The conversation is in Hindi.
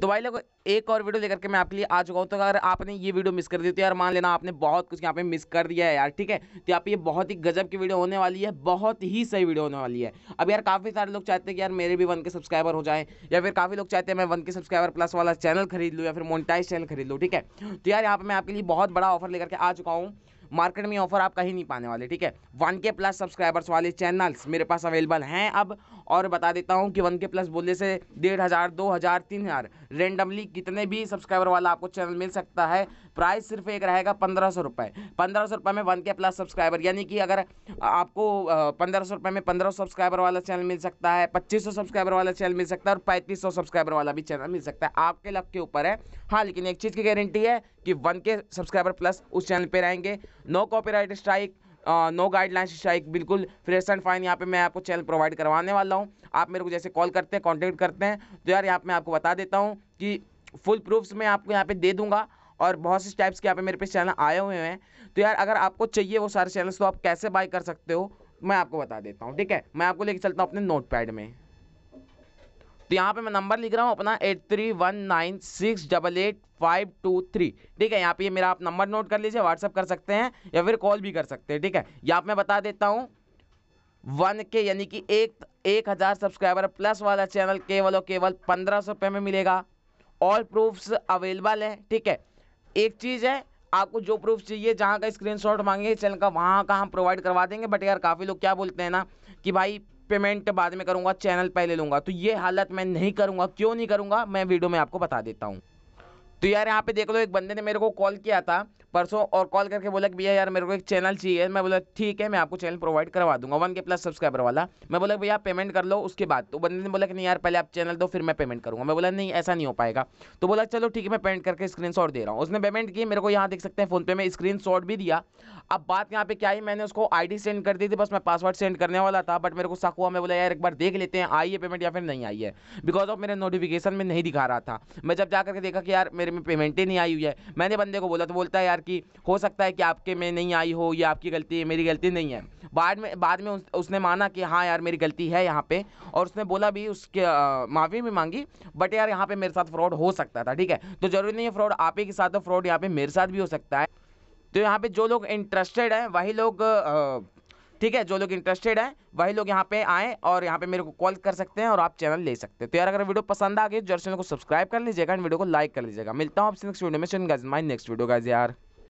तो भाई लोग एक और वीडियो लेकर के मैं आपके लिए आ चुका हूँ तो अगर आपने ये वीडियो मिस कर दी तो यार मान लेना आपने बहुत कुछ यहाँ पे मिस कर दिया है यार ठीक है तो यहाँ पे ये बहुत ही गजब की वीडियो होने वाली है बहुत ही सही वीडियो होने वाली है अब यार काफ़ी सारे लोग चाहते हैं कि यार मेरे भी वन के सब्सक्राइबर हो जाए या फिर काफ़ी लोग चाहते हैं मैं वन के सब्सक्राइबर प्लस वाला चैनल खरीद लूँ या फिर मोनिटाइज चैनल खरीद लूँ ठीक है तो यार यहाँ पर मैं आपके लिए बहुत बड़ा ऑफर लेकर के आ चुका हूँ मार्केट में ऑफर आप कहीं नहीं पाने वाले ठीक है वन के प्लस सब्सक्राइबर्स वाले चैनल्स मेरे पास अवेलेबल हैं अब और बता देता हूँ कि वन के प्लस बोलने से डेढ़ हज़ार दो हज़ार तीन हज़ार रेंडमली कितने भी सब्सक्राइबर वाला आपको चैनल मिल सकता है प्राइस सिर्फ एक रहेगा पंद्रह सौ रुपये पंद्रह सौ रुपये में वन के प्लस सब्सक्राइबर यानी कि अगर आपको पंद्रह सौ रुपये में पंद्रह सब्सक्राइबर वाला चैनल मिल सकता है पच्चीस सौ सब्सक्राइबर वाला चैनल मिल सकता है और पैंतीस सौ सब्सक्राइबर वाला भी चैनल मिल सकता है आपके लक के ऊपर है हाँ लेकिन एक चीज़ की गारंटी है कि वन के सब्सक्राइबर प्लस उस चैनल पर रहेंगे no copyright strike no guidelines strike बिल्कुल फ्रेश एंड फाइन यहाँ पे मैं आपको चैनल प्रोवाइड करवाने वाला हूँ आप मेरे को जैसे कॉल करते हैं कॉन्टेक्ट करते हैं तो यार यहाँ पे मैं आपको बता देता हूँ कि फुल प्रूफ्स मैं आपको यहाँ पे दे दूँगा और बहुत से टाइप्स के यहाँ पे मेरे पे चैनल आए हुए हैं तो यार अगर आपको चाहिए वो सारे चैनल्स तो आप कैसे बाय कर सकते हो मैं आपको बता देता हूँ ठीक है मैं आपको लेके चलता हूँ अपने नोट पैड में तो यहाँ पे मैं नंबर लिख रहा हूँ अपना eight three one nine six double eight five two three ठीक है यहाँ पे ये मेरा आप नंबर नोट कर लीजिए व्हाट्सअप कर सकते हैं या फिर कॉल भी कर सकते हैं ठीक है यहाँ मैं बता देता हूँ वन के यानी कि एक एक हज़ार सब्सक्राइबर प्लस वाला चैनल केवल और केवल पंद्रह सौ रुपये में मिलेगा ऑल प्रूफ्स अवेलेबल है ठीक है एक चीज़ है आपको जो प्रूफ चाहिए जहाँ का स्क्रीनशॉट मांगे चैनल का वहाँ का हम प्रोवाइड करवा देंगे बट यार काफ़ी लोग क्या बोलते हैं ना कि भाई पेमेंट बाद में करूंगा चैनल पहले लूंगा तो ये हालत मैं नहीं करूँगा क्यों नहीं करूंगा मैं वीडियो में आपको बता देता हूँ तो यार यहाँ पे देख लो एक बंदे ने मेरे को कॉल किया था परसों और कॉल करके बोला कि भैया यार मेरे को एक चैनल चाहिए मैं बोला ठीक है मैं आपको चैनल प्रोवाइड करवा दूंगा वन के प्लस सब्सक्राइबर वाला मैं बोला भैया पेमेंट कर लो उसके बाद तो बंदे ने बोला कि नहीं यार पहले आप चैनल दो फिर मैं पेमेंट करूँगा मैं बोला नहीं ऐसा नहीं हो पाएगा तो बोला चलो ठीक है मैं पेमेंट करके स्क्रीन दे रहा हूँ उसने पेमेंट की मेरे को यहाँ देख सकते हैं फोनपे में स्क्रीन भी दिया अब बात यहाँ पे क्या है मैंने उसको आई सेंड कर दी थी बस मैं पासवर्ड सेंड करने वाला था बट मेरे को शक हुआ मैं बोला यार एक बार देख लेते हैं आई है पेमेंट या फिर नहीं आई है बिकॉज ऑफ मेरे नोटिफिकेशन में नहीं दिखा रहा था मैं जब जा करके देखा कि यार मेरे मेरे में पेमेंट ही नहीं आई हुई है मैंने बंदे को बोला तो बोलता है यार कि हो सकता है कि आपके में नहीं आई हो या आपकी गलती है मेरी गलती नहीं है बाद में बाद में उसने माना कि हाँ यार मेरी गलती है यहाँ पे और उसने बोला भी उसके माफ़ी भी मांगी बट यार यहाँ पे मेरे साथ फ्रॉड हो सकता था ठीक है तो ज़रूरी नहीं है फ्रॉड आप ही के साथ फ्रॉड तो यहाँ पे मेरे साथ भी हो सकता है तो यहाँ पे जो लोग इंटरेस्टेड हैं वही लोग ठीक है जो लोग इंटरेस्टेड हैं वही लोग यहाँ पे आएँ और यहाँ पे मेरे को कॉल कर सकते हैं और आप चैनल ले सकते हैं तो यार अगर वीडियो पसंद आ गई चैनल को सब्सक्राइब कर लीजिएगा एंड वीडियो को लाइक कर लीजिएगा मिलता हूँ आपसे नेक्स्ट वीडियो में guys my next video guys यार